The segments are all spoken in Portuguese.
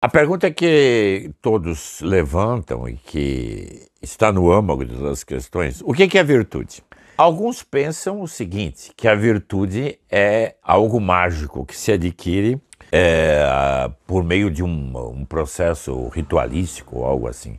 A pergunta que todos levantam e que está no âmago das questões: o que é virtude? Alguns pensam o seguinte, que a virtude é algo mágico que se adquire é, por meio de um, um processo ritualístico ou algo assim.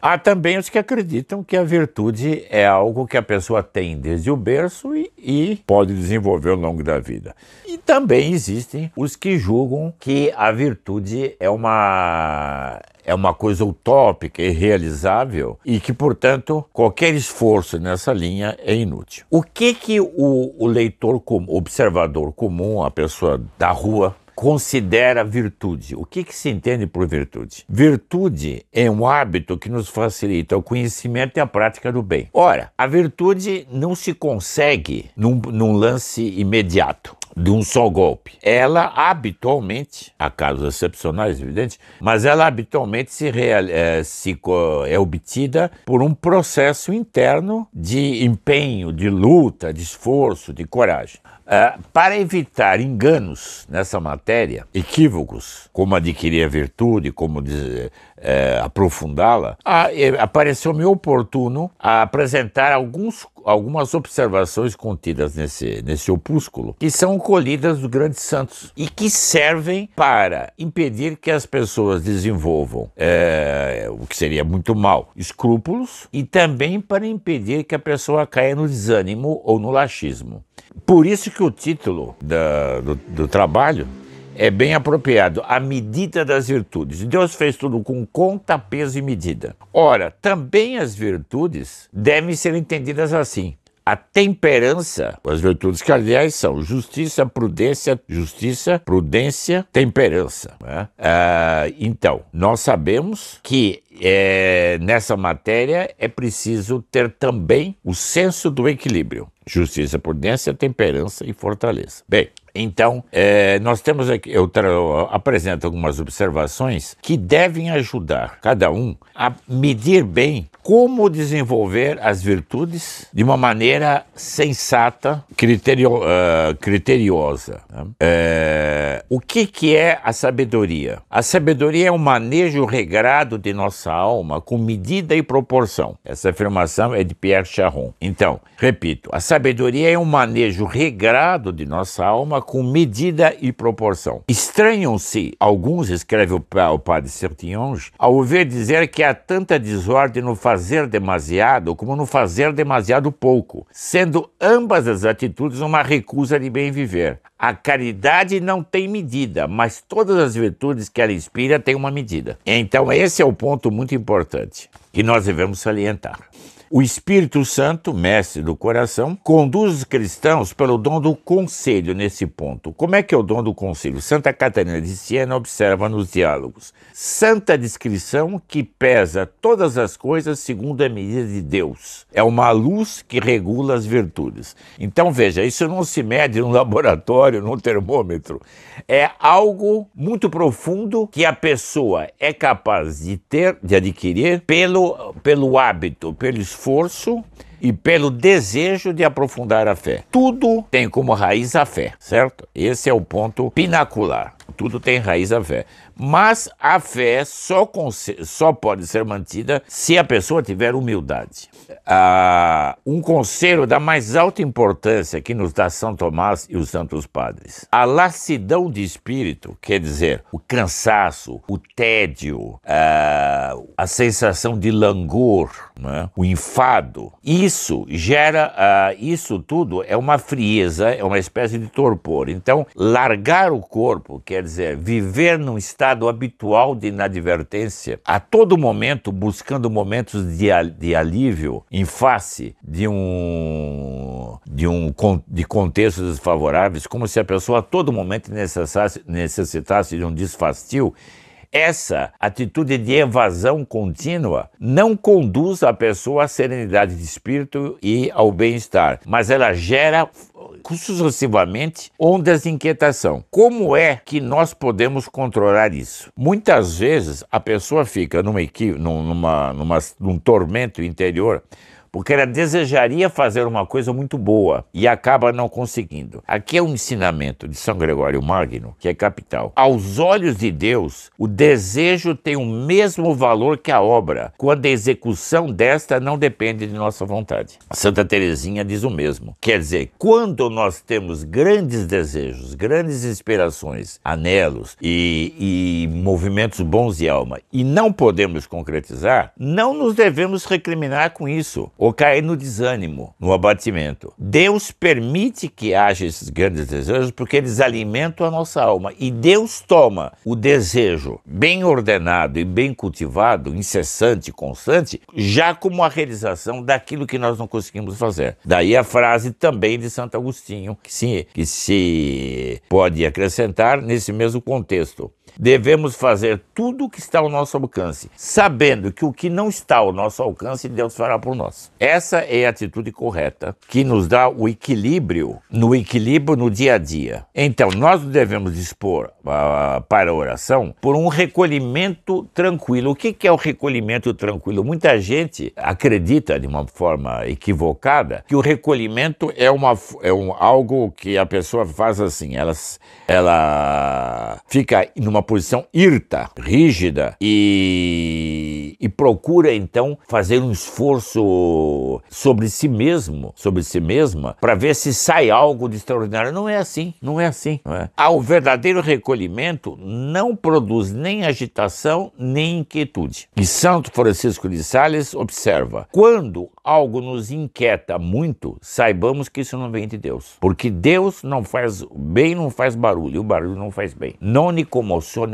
Há também os que acreditam que a virtude é algo que a pessoa tem desde o berço e, e, pode desenvolver ao longo da vida. E também existem os que julgam que a virtude é uma é uma coisa utópica, irrealizável e que, portanto, qualquer esforço nessa linha é inútil. O que que o, o leitor, observador comum, a pessoa da rua, considera virtude. O que, que se entende por virtude? Virtude é um hábito que nos facilita o conhecimento e a prática do bem. Ora, a virtude não se consegue num, num lance imediato de um só golpe. Ela habitualmente, há casos excepcionais, evidente, mas ela habitualmente se, real, é, se é obtida por um processo interno de empenho, de luta, de esforço, de coragem. Uh, para evitar enganos nessa matéria, equívocos, como adquirir a virtude, como uh, aprofundá-la, uh, apareceu-me oportuno apresentar alguns algumas observações contidas nesse, nesse opúsculo, que são colhidas do Grande Santos e que servem para impedir que as pessoas desenvolvam, é, o que seria muito mal, escrúpulos e também para impedir que a pessoa caia no desânimo ou no laxismo. Por isso que o título da, do, do trabalho é bem apropriado, a medida das virtudes. Deus fez tudo com conta, peso e medida. Ora, também as virtudes devem ser entendidas assim. A temperança, as virtudes cardeais são justiça, prudência, justiça, prudência, temperança. Né? Ah, então, nós sabemos que é, nessa matéria é preciso ter também o senso do equilíbrio. Justiça, prudência, temperança e fortaleza. Bem, então, é, nós temos aqui, eu, eu apresento algumas observações que devem ajudar cada um a medir bem como desenvolver as virtudes de uma maneira sensata, criterio, uh, criteriosa. Né? É, o que, que é a sabedoria? A sabedoria é um manejo regrado de nossa alma com medida e proporção. Essa afirmação é de Pierre Charron. Então, repito, a sabedoria é um manejo regrado de nossa alma com medida e proporção. Estranham-se alguns, escreve o padre Sertinhonge, ao ouvir dizer que há tanta desordem no fazer demasiado como no fazer demasiado pouco, sendo ambas as atitudes uma recusa de bem viver. A caridade não tem medida, mas todas as virtudes que ela inspira têm uma medida. Então, esse é o ponto muito importante que nós devemos salientar. O Espírito Santo, mestre do coração, conduz os cristãos pelo dom do conselho nesse ponto. Como é que é o dom do conselho? Santa Catarina de Siena observa nos diálogos: santa descrição que pesa todas as coisas segundo a medida de Deus. É uma luz que regula as virtudes. Então veja, isso não se mede num laboratório, num termômetro. É algo muito profundo que a pessoa é capaz de ter, de adquirir pelo, pelo hábito, pelo esforço esforço e pelo desejo de aprofundar a fé. Tudo tem como raiz a fé, certo? Esse é o ponto pinacular. Tudo tem raiz a fé. Mas a fé só, só pode ser mantida se a pessoa tiver humildade. Ah, um conselho da mais alta importância que nos dá São Tomás e os Santos Padres. A lassidão de espírito, quer dizer, o cansaço, o tédio, ah, a sensação de langor, né? o enfado. E isso gera, uh, isso tudo é uma frieza, é uma espécie de torpor. Então, largar o corpo, quer dizer, viver num estado habitual de inadvertência, a todo momento buscando momentos de, al de alívio em face de um de um de contextos desfavoráveis, como se a pessoa a todo momento necessitasse, necessitasse de um desfastio essa atitude de evasão contínua não conduz a pessoa à serenidade de espírito e ao bem-estar, mas ela gera sucessivamente ondas de inquietação. Como é que nós podemos controlar isso? Muitas vezes a pessoa fica numa, numa, numa, num tormento interior porque ela desejaria fazer uma coisa muito boa e acaba não conseguindo. Aqui é um ensinamento de São Gregório Magno, que é capital. Aos olhos de Deus, o desejo tem o mesmo valor que a obra, quando a execução desta não depende de nossa vontade. Santa Teresinha diz o mesmo. Quer dizer, quando nós temos grandes desejos, grandes inspirações, anelos e, e movimentos bons de alma e não podemos concretizar, não nos devemos recriminar com isso. Ou ou cair no desânimo, no abatimento. Deus permite que haja esses grandes desejos porque eles alimentam a nossa alma. E Deus toma o desejo bem ordenado e bem cultivado, incessante, constante, já como a realização daquilo que nós não conseguimos fazer. Daí a frase também de Santo Agostinho, que se, que se pode acrescentar nesse mesmo contexto. Devemos fazer tudo o que está ao nosso alcance, sabendo que o que não está ao nosso alcance, Deus fará por nós. Essa é a atitude correta que nos dá o equilíbrio, no equilíbrio no dia a dia. Então, nós devemos dispor uh, ah, para a oração por um recolhimento tranquilo. O que, é o recolhimento tranquilo? Muita gente acredita de uma forma equivocada que o recolhimento é, uma, é um, algo que a pessoa faz assim, ela, ela fica numa posição irta, rígida e, e procura então fazer um esforço sobre si mesmo, sobre si mesma, para ver se sai algo de extraordinário. Não é assim, não é assim. Não é? Ah, o verdadeiro recolhimento não produz nem agitação nem inquietude. E Santo Francisco de Sales observa: quando algo nos inquieta muito, saibamos que isso não vem de Deus, porque Deus não faz bem, não faz barulho, o barulho não faz bem. Não ne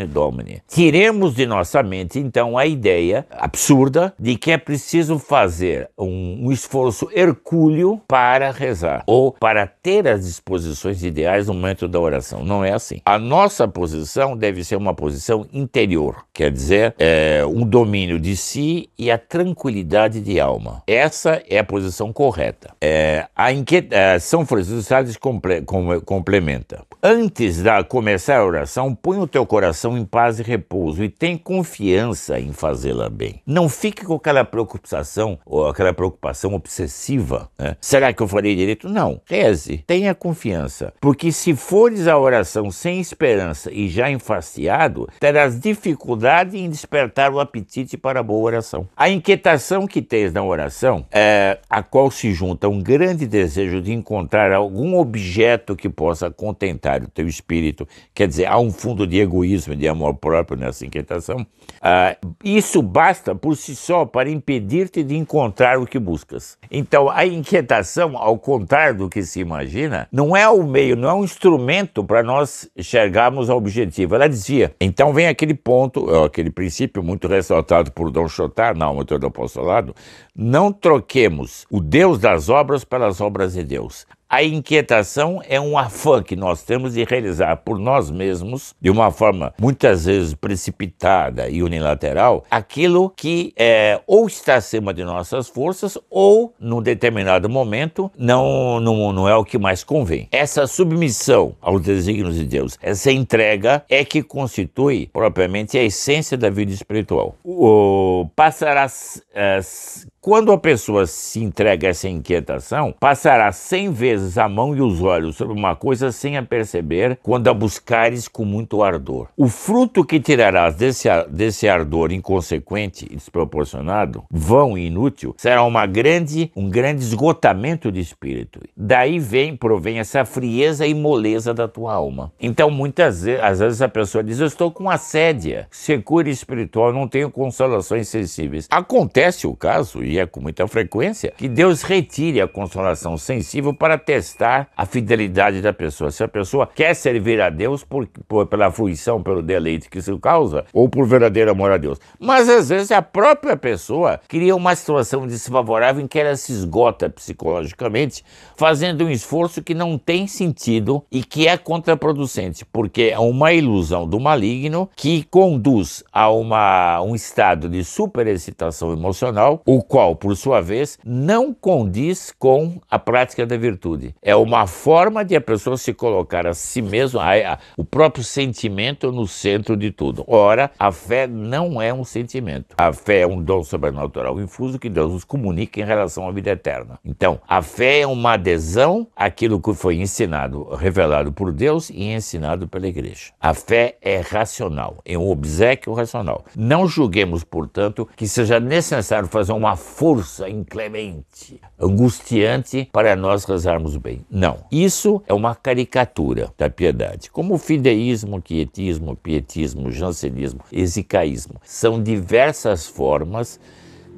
domini. Tiremos de nossa mente, então, a ideia absurda de que é preciso fazer um, um esforço hercúleo para rezar ou para ter as disposições ideais no momento da oração. Não é assim. A nossa posição deve ser uma posição interior, quer dizer, é, um domínio de si e a tranquilidade de alma. Essa é a posição correta. É, a inquiet... É, São Francisco de Sales comple... complementa. Antes de começar a oração, põe o teu coração coração em paz e repouso e tem confiança em fazê-la bem. Não fique com aquela preocupação ou aquela preocupação obsessiva. Né? Será que eu farei direito? Não. Reze, tenha confiança. Porque se fores à oração sem esperança e já enfastiado, terás dificuldade em despertar o apetite para a boa oração. A inquietação que tens na oração é a qual se junta um grande desejo de encontrar algum objeto que possa contentar o teu espírito. Quer dizer, há um fundo de egoísmo egoísmo, de amor próprio nessa inquietação, ah, isso basta por si só para impedir-te de encontrar o que buscas. Então, a inquietação, ao contrário do que se imagina, não é o meio, não é um instrumento para nós chegarmos ao objetivo. Ela dizia. Então, vem aquele ponto, aquele princípio muito ressaltado por Dom Chotar na Alma do Apostolado: não troquemos o Deus das obras pelas obras de Deus. A inquietação é um afã que nós temos de realizar por nós mesmos, de uma forma muitas vezes precipitada e unilateral, aquilo que é, ou está acima de nossas forças ou, num determinado momento, não, não, não é o que mais convém. Essa submissão aos desígnios de Deus, essa entrega é que constitui propriamente a essência da vida espiritual. O, passará é, quando a pessoa se entrega a essa inquietação, passará cem vezes a mão e os olhos sobre uma coisa sem a perceber, quando a buscares com muito ardor. O fruto que tirarás desse, desse ardor inconsequente e desproporcionado, vão e inútil, será uma grande, um grande esgotamento de espírito. Daí vem, provém essa frieza e moleza da tua alma. Então, muitas vezes, às vezes a pessoa diz: Eu estou com assédia, secura espiritual, não tenho consolações sensíveis. Acontece o caso, e ocorria com muita frequência, que Deus retire a consolação sensível para testar a fidelidade da pessoa. Se a pessoa quer servir a Deus por, por pela fruição, pelo deleite que isso causa, ou por verdadeiro amor a Deus. Mas às vezes a própria pessoa cria uma situação desfavorável em que ela se esgota psicologicamente, fazendo um esforço que não tem sentido e que é contraproducente, porque é uma ilusão do maligno que conduz a uma, um estado de superexcitação emocional, o qual qual, por sua vez, não condiz com a prática da virtude. É uma forma de a pessoa se colocar a si mesma, a, a, o próprio sentimento no centro de tudo. Ora, a fé não é um sentimento. A fé é um dom sobrenatural infuso que Deus nos comunica em relação à vida eterna. Então, a fé é uma adesão àquilo que foi ensinado, revelado por Deus e ensinado pela igreja. A fé é racional, é um obsequio racional. Não julguemos, portanto, que seja necessário fazer uma força inclemente, angustiante para nós rezarmos bem. Não. Isso é uma caricatura da piedade. Como o fideísmo, quietismo, pietismo, jansenismo, ezicaísmo são diversas formas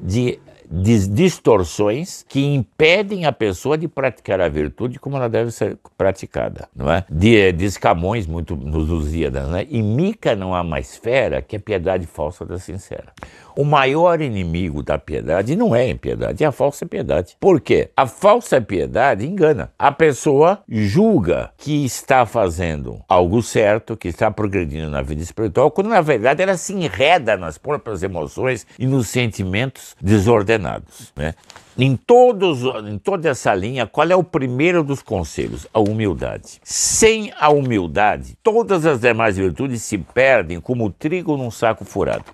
de distorções que impedem a pessoa de praticar a virtude como ela deve ser praticada, não é? De, eh, diz Camões muito nos Lusíadas, né? E mica não há mais fera que a piedade falsa da sincera. O maior inimigo da piedade não é a impiedade, é a falsa piedade. Por quê? A falsa piedade engana. A pessoa julga que está fazendo algo certo, que está progredindo na vida espiritual, quando na verdade ela se enreda nas próprias emoções e nos sentimentos desordenados né? Em, todos, em toda essa linha, qual é o primeiro dos conselhos? A humildade. Sem a humildade, todas as demais virtudes se perdem como o trigo num saco furado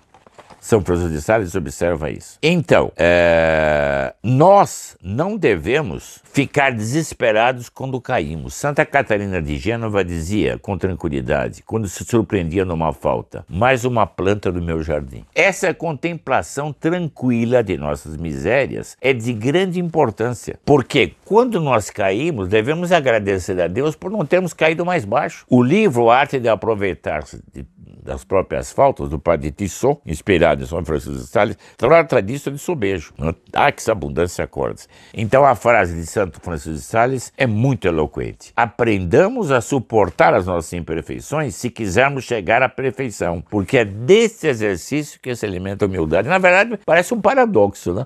são prejudiciais, observa isso. Então, é, nós não devemos ficar desesperados quando caímos. Santa Catarina de Gênova dizia com tranquilidade, quando se surpreendia numa falta, mais uma planta do meu jardim. Essa contemplação tranquila de nossas misérias é de grande importância, porque quando nós caímos, devemos agradecer a Deus por não termos caído mais baixo. O livro Arte de Aproveitar-se de das próprias faltas do padre Tissot, inspirado em São Francisco de Sales, trata disso de sobejo. Né? Ah, que abundância acordes. Então a frase de Santo Francisco de Sales é muito eloquente. Aprendamos a suportar as nossas imperfeições se quisermos chegar à perfeição, porque é desse exercício que se alimenta a humildade. Na verdade, parece um paradoxo, né?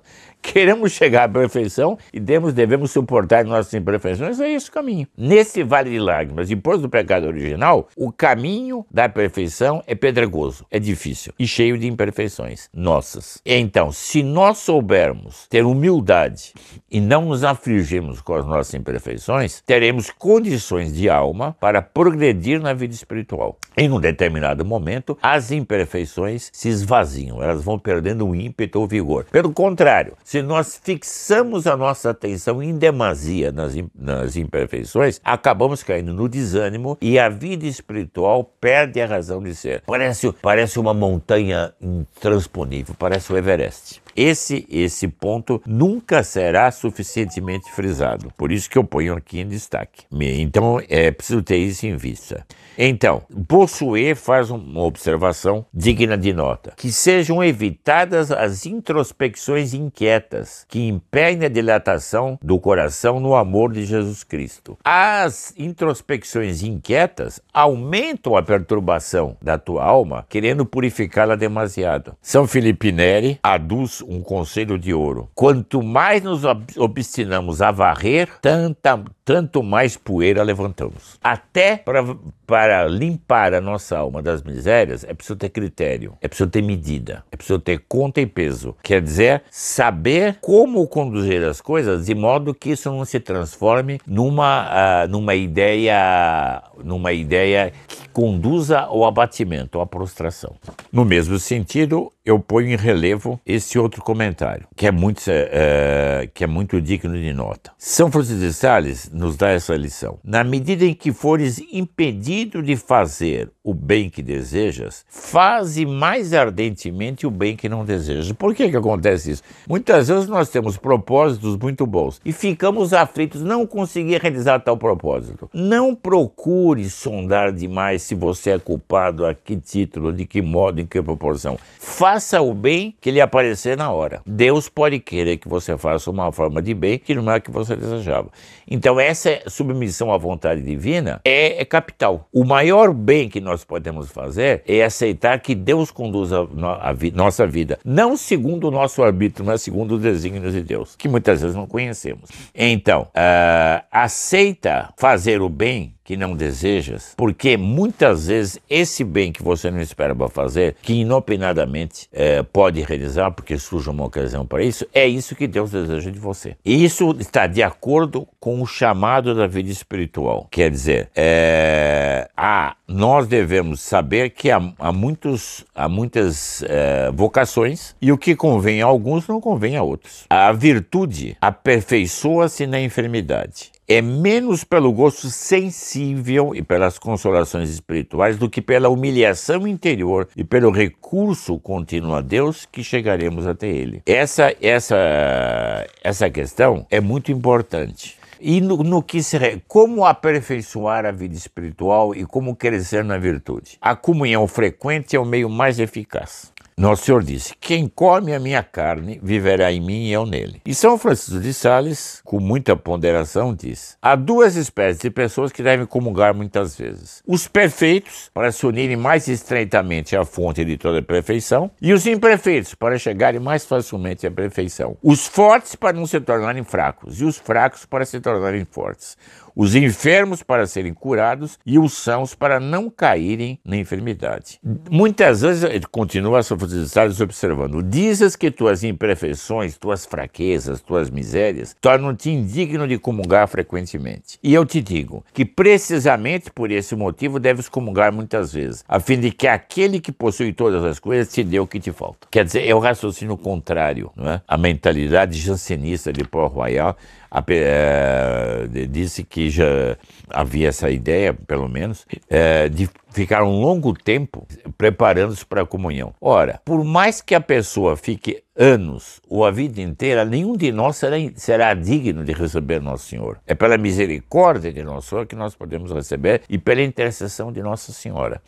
queremos chegar à perfeição e devemos suportar nossas imperfeições, é esse o caminho. Nesse vale de lágrimas, depois do pecado original, o caminho da perfeição é pedregoso, é difícil e cheio de imperfeições nossas. Então, se nós soubermos ter humildade e não nos afligirmos com as nossas imperfeições, teremos condições de alma para progredir na vida espiritual. Em um determinado momento, as imperfeições se esvaziam, elas vão perdendo o ímpeto ou vigor. Pelo contrário, se se nós fixamos a nossa atenção em demasia nas, nas imperfeições, acabamos caindo no desânimo e a vida espiritual perde a razão de ser. Parece, parece uma montanha intransponível, parece o Everest. Esse, esse ponto nunca será suficientemente frisado. Por isso que eu ponho aqui em destaque. Então, é preciso ter isso em vista. Então, Bossuet faz uma observação digna de nota. Que sejam evitadas as introspecções inquietas que impedem a dilatação do coração no amor de Jesus Cristo. As introspecções inquietas aumentam a perturbação da tua alma, querendo purificá-la demasiado. São Filipe Neri aduz um conselho de ouro. Quanto mais nos obstinamos a varrer, tanta, tanto mais poeira levantamos. Até para limpar a nossa alma das misérias, é preciso ter critério, é preciso ter medida, é preciso ter conta e peso. Quer dizer, saber como conduzir as coisas de modo que isso não se transforme numa, uh, numa ideia, numa ideia que conduza ao abatimento, à prostração. No mesmo sentido, eu ponho em relevo esse outro comentário, que é muito, uh, que é muito digno de nota. São Francisco de Sales nos dá essa lição. Na medida em que fores impedido de fazer o bem que desejas, faze mais ardentemente o bem que não desejas. Por que, que acontece isso? Muitas vezes nós temos propósitos muito bons e ficamos aflitos, não conseguir realizar tal propósito. Não procure sondar demais se você é culpado, a que título, de que modo, em que proporção. Faça o bem que lhe aparecer na hora. Deus pode querer que você faça uma forma de bem que não é a que você desejava. Então é essa submissão à vontade divina é, é capital. O maior bem que nós podemos fazer é aceitar que Deus conduza a, a vi, nossa vida, não segundo o nosso arbítrio, mas segundo os desígnios de Deus, que muitas vezes não conhecemos. Então, uh, aceita fazer o bem que não desejas, porque muitas vezes esse bem que você não espera para fazer, que inopinadamente é, pode realizar, porque surge uma ocasião para isso, é isso que Deus deseja de você. E isso está de acordo com o chamado da vida espiritual. Quer dizer, é, a, nós devemos saber que há, há muitos, há muitas é, vocações e o que convém a alguns não convém a outros. A virtude aperfeiçoa-se na enfermidade é menos pelo gosto sensível e pelas consolações espirituais do que pela humilhação interior e pelo recurso contínuo a Deus que chegaremos até Ele. Essa, essa, essa questão é muito importante. E no, no que se re... como aperfeiçoar a vida espiritual e como crescer na virtude? A comunhão frequente é o meio mais eficaz. Nosso Senhor disse: Quem come a minha carne viverá em mim e eu nele. E São Francisco de Sales, com muita ponderação, diz: Há duas espécies de pessoas que devem comungar muitas vezes: os perfeitos, para se unirem mais estreitamente à fonte de toda perfeição, e os imperfeitos, para chegarem mais facilmente à perfeição. Os fortes, para não se tornarem fracos, e os fracos, para se tornarem fortes os enfermos para serem curados e os sãos para não caírem na enfermidade. Muitas vezes, continua Sofocles observando, dizes que tuas imperfeições, tuas fraquezas, tuas misérias, tornam-te indigno de comungar frequentemente. E eu te digo que precisamente por esse motivo deves comungar muitas vezes, a fim de que aquele que possui todas as coisas te dê o que te falta. Quer dizer, é o raciocínio contrário, não é? A mentalidade jansenista de Port Royal, a, é, disse que já havia essa ideia, pelo menos, é, de ficar um longo tempo preparando-se para a comunhão. Ora, por mais que a pessoa fique anos ou a vida inteira, nenhum de nós será, será digno de receber Nosso Senhor. É pela misericórdia de Nosso Senhor que nós podemos receber e pela intercessão de Nossa Senhora.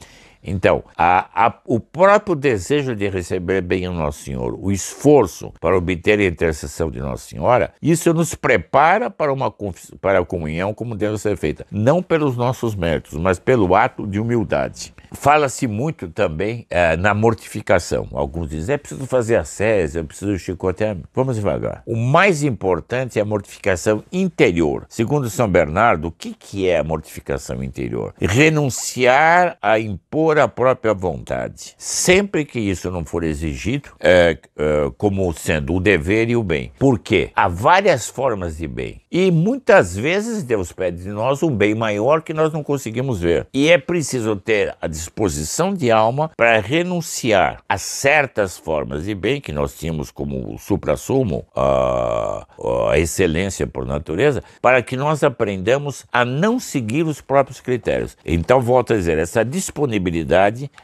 Então, a, a, o próprio desejo de receber bem o Nosso Senhor, o esforço para obter a intercessão de Nossa Senhora, isso nos prepara para, uma, para a comunhão como deve ser feita, não pelos nossos méritos, mas pelo ato de humildade. Fala-se muito também é, na mortificação. Alguns dizem, é preciso fazer a césar, é preciso chicotear. É, vamos devagar. O mais importante é a mortificação interior. Segundo São Bernardo, o que, que é a mortificação interior? Renunciar a impor impor a própria vontade, sempre que isso não for exigido, é, é, como sendo o dever e o bem. Porque há várias formas de bem. E muitas vezes Deus pede de nós um bem maior que nós não conseguimos ver. E é preciso ter a disposição de alma para renunciar a certas formas de bem que nós tínhamos como supra-sumo, a, a excelência por natureza, para que nós aprendamos a não seguir os próprios critérios. Então, volto a dizer, essa disponibilidade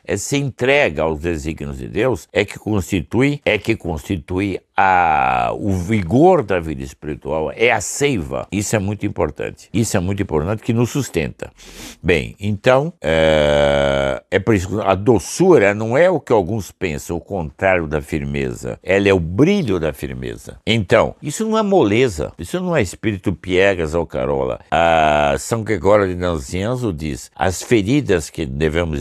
é se entrega aos desígnios de Deus é que constitui, é que constitui a, o vigor da vida espiritual, é a seiva. Isso é muito importante. Isso é muito importante que nos sustenta. Bem, então é, é por isso a doçura não é o que alguns pensam, o contrário da firmeza. Ela é o brilho da firmeza. Então, isso não é moleza, isso não é espírito piegas ou carola. A ah, São Gregório de Nazianzo diz: as feridas que devemos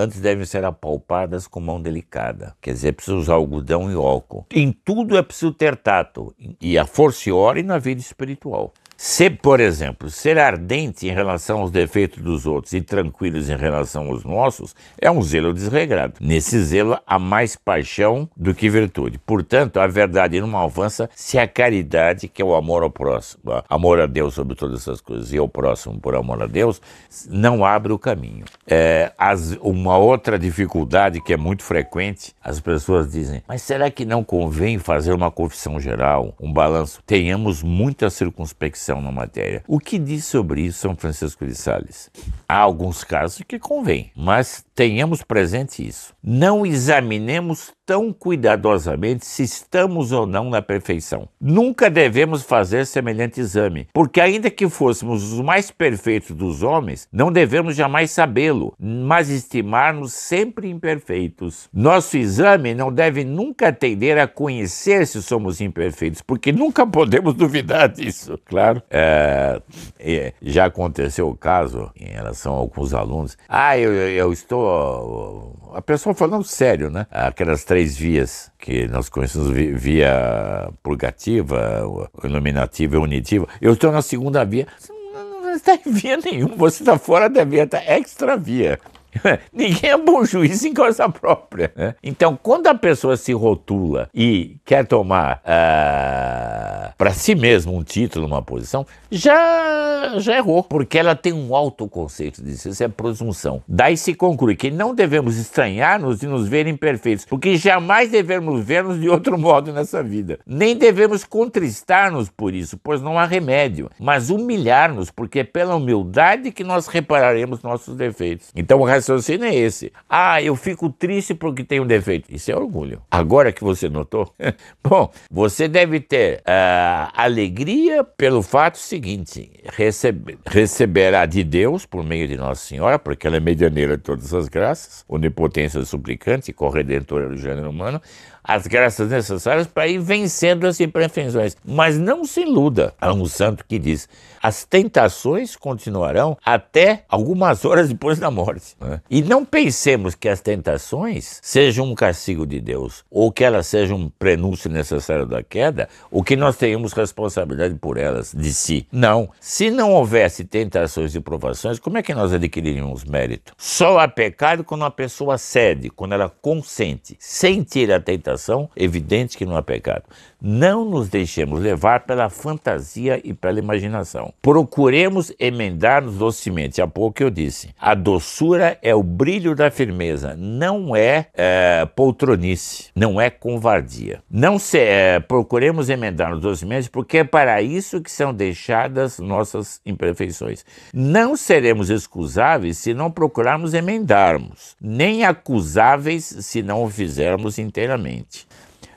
antes devem ser apalpadas com mão delicada. Quer dizer, é preciso usar algodão e álcool. Em tudo é preciso ter tato, e a forciore na vida espiritual. Se, por exemplo, ser ardente em relação aos defeitos dos outros e tranquilos em relação aos nossos, é um zelo desregrado. Nesse zelo há mais paixão do que virtude. Portanto, a verdade não avança se a caridade, que é o amor ao próximo, amor a Deus sobre todas essas coisas e ao próximo por amor a Deus, não abre o caminho. É, as, uma outra dificuldade que é muito frequente, as pessoas dizem, mas será que não convém fazer uma confissão geral, um balanço? Tenhamos muita circunspecção na matéria. O que diz sobre isso São Francisco de Sales? Há alguns casos que convém, mas tenhamos presente isso. Não examinemos tão cuidadosamente se estamos ou não na perfeição. Nunca devemos fazer semelhante exame, porque, ainda que fôssemos os mais perfeitos dos homens, não devemos jamais sabê-lo, mas estimarmos sempre imperfeitos. Nosso exame não deve nunca tender a conhecer se somos imperfeitos, porque nunca podemos duvidar disso. Claro, é, é, já aconteceu o caso em relação a alguns alunos. Ah, eu, eu estou. A pessoa falando sério, né? Aquelas três três vias que nós conhecemos via purgativa, nominativa e unitiva. Eu estou na segunda via. Você não está em via nenhuma, você está fora da via, está extravia. Ninguém é bom juiz em causa própria. Né? Então, quando a pessoa se rotula e quer tomar uh, ah, para si mesmo um título, uma posição, já, já errou, porque ela tem um autoconceito disso, isso é presunção. Daí se conclui que não devemos estranhar-nos e nos ver imperfeitos, porque jamais devemos ver-nos de outro modo nessa vida. Nem devemos contristar-nos por isso, pois não há remédio, mas humilhar-nos, porque é pela humildade que nós repararemos nossos defeitos. Então, o raciocínio é esse. Ah, eu fico triste porque tenho um defeito. Isso é orgulho. Agora que você notou. Bom, você deve ter uh, alegria pelo fato seguinte: recebe, receberá de Deus, por meio de Nossa Senhora, porque ela é medianeira de todas as graças, onipotência suplicante, corredentora do gênero humano, as graças necessárias para ir vencendo as imperfeições. Mas não se iluda. Há um santo que diz: as tentações continuarão até algumas horas depois da morte. Né? E não pensemos que as tentações sejam um castigo de Deus, ou que elas sejam um prenúncio necessário da queda, ou que nós tenhamos responsabilidade por elas de si. Não. Se não houvesse tentações e provações, como é que nós adquiriríamos mérito? Só há pecado quando a pessoa cede, quando ela consente. sentir a tentação, evidente que não é pecado. Não nos deixemos levar pela fantasia e pela imaginação. Procuremos emendar-nos docemente. Há pouco eu disse. A doçura é o brilho da firmeza, não é, é poltronice, não é covardia. Não se, é, procuremos emendar-nos docemente, porque é para isso que são deixadas nossas imperfeições. Não seremos excusáveis se não procurarmos emendarmos, nem acusáveis se não o fizermos inteiramente.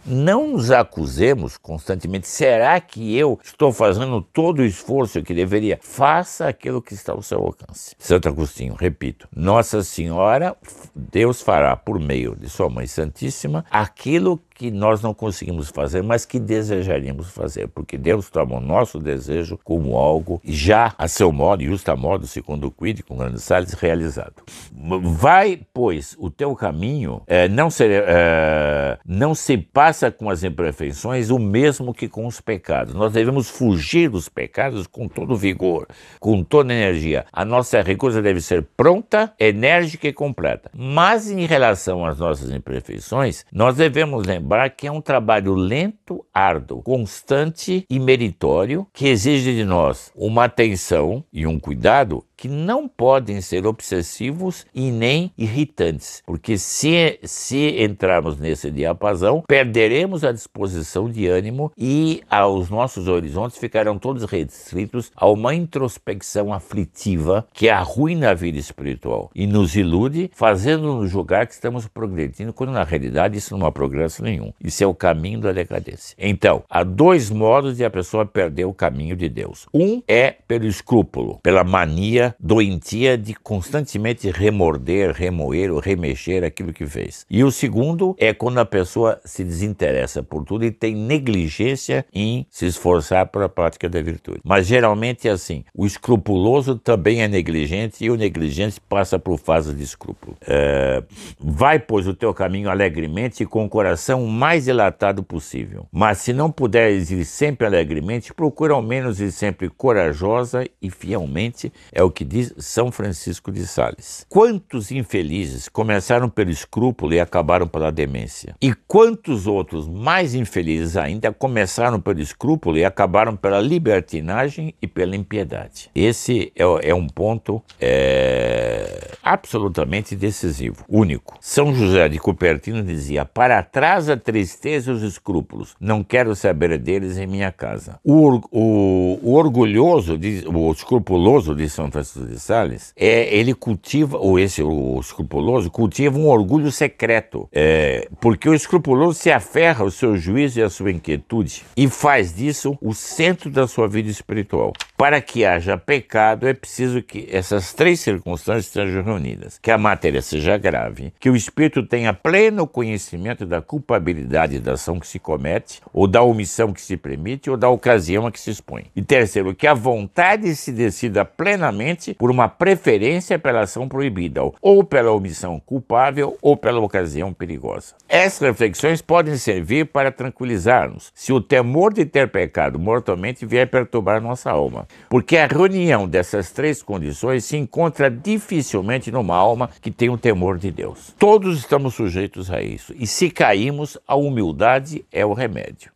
Não nos acusemos constantemente. Será que eu estou fazendo todo o esforço que deveria? Faça aquilo que está ao seu alcance. Santo Agostinho, repito, Nossa Senhora, Deus fará por meio de Sua Mãe Santíssima aquilo que nós não conseguimos fazer, mas que desejaríamos fazer, porque Deus toma o nosso desejo como algo já a seu modo, justa modo, segundo o Quid, com grande Salles, realizado. Vai, pois, o teu caminho é, não, se, é, não se passa com as imperfeições o mesmo que com os pecados. Nós devemos fugir dos pecados com todo vigor, com toda energia. A nossa recusa deve ser pronta, enérgica e completa. Mas em relação às nossas imperfeições, nós devemos lembrar lembrar que é um trabalho lento, árduo, constante e meritório que exige de nós uma atenção e um cuidado que não podem ser obsessivos e nem irritantes, porque se, se entrarmos nesse diapasão, perderemos a disposição de ânimo e os nossos horizontes ficarão todos restritos a uma introspecção aflitiva que arruina a vida espiritual e nos ilude, fazendo-nos julgar que estamos progredindo, quando na realidade isso não há progresso nenhum. Isso é o caminho da decadência. Então, há dois modos de a pessoa perder o caminho de Deus. Um é pelo escrúpulo, pela mania doentia de constantemente remorder, remoer ou remexer aquilo que fez. E o segundo é quando a pessoa se desinteressa por tudo e tem negligência em se esforçar para a prática da virtude. Mas geralmente é assim: o escrupuloso também é negligente e o negligente passa por fase de escrúpulo. É, vai, pois, o teu caminho alegremente e com o coração o mais dilatado possível. Mas se não puderes ir sempre alegremente, procura ao menos ir sempre corajosa e fielmente, é o que que diz São Francisco de Sales. Quantos infelizes começaram pelo escrúpulo e acabaram pela demência? E quantos outros, mais infelizes ainda, começaram pelo escrúpulo e acabaram pela libertinagem e pela impiedade? Esse é, é um ponto é, absolutamente decisivo, único. São José de Cupertino dizia: Para trás a tristeza e os escrúpulos, não quero saber deles em minha casa. O, o, o orgulhoso, diz, o escrupuloso de São Francisco, de Salles, é, ele cultiva, ou esse, o, o escrupuloso, cultiva um orgulho secreto, é, porque o escrupuloso se aferra ao seu juízo e à sua inquietude e faz disso o centro da sua vida espiritual. Para que haja pecado, é preciso que essas três circunstâncias estejam reunidas: que a matéria seja grave, que o espírito tenha pleno conhecimento da culpabilidade da ação que se comete, ou da omissão que se permite, ou da ocasião a que se expõe. E terceiro, que a vontade se decida plenamente por uma preferência pela ação proibida, ou pela omissão culpável, ou pela ocasião perigosa. Essas reflexões podem servir para tranquilizar-nos se o temor de ter pecado mortalmente vier perturbar nossa alma. Porque a reunião dessas três condições se encontra dificilmente numa alma que tem o um temor de Deus. Todos estamos sujeitos a isso. E se caímos, a humildade é o remédio.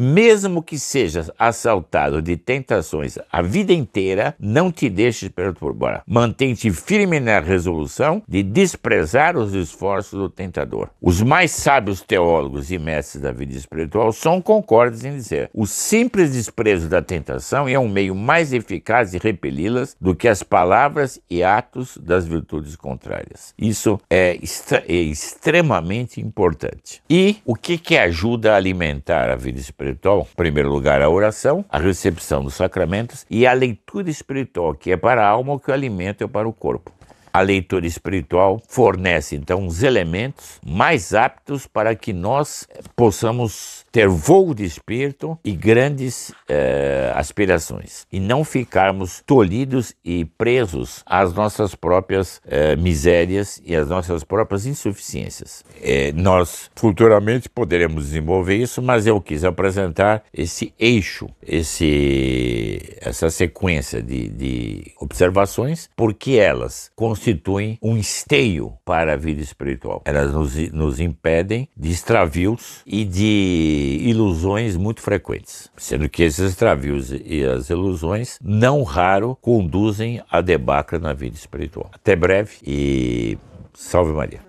Mesmo que sejas assaltado de tentações a vida inteira, não te deixes perturbar. Mantente firme na resolução de desprezar os esforços do tentador. Os mais sábios teólogos e mestres da vida espiritual são concordes em dizer: o simples desprezo da tentação é um meio mais eficaz de repeli-las do que as palavras e atos das virtudes contrárias. Isso é, é extremamente importante. E o que, que ajuda a alimentar a vida espiritual? espiritual, em primeiro lugar a oração, a recepção dos sacramentos e a leitura espiritual, que é para a alma o que o alimento é para o corpo a leitura espiritual fornece então os elementos mais aptos para que nós possamos ter voo de espírito e grandes eh, aspirações e não ficarmos tolhidos e presos às nossas próprias eh, misérias e às nossas próprias insuficiências. Eh, nós futuramente poderemos desenvolver isso, mas eu quis apresentar esse eixo, esse essa sequência de, de observações, porque elas constituem constituem um esteio para a vida espiritual. Elas nos, nos impedem de extravios e de ilusões muito frequentes, sendo que esses extravios e as ilusões não raro conduzem a debacle na vida espiritual. Até breve e salve Maria.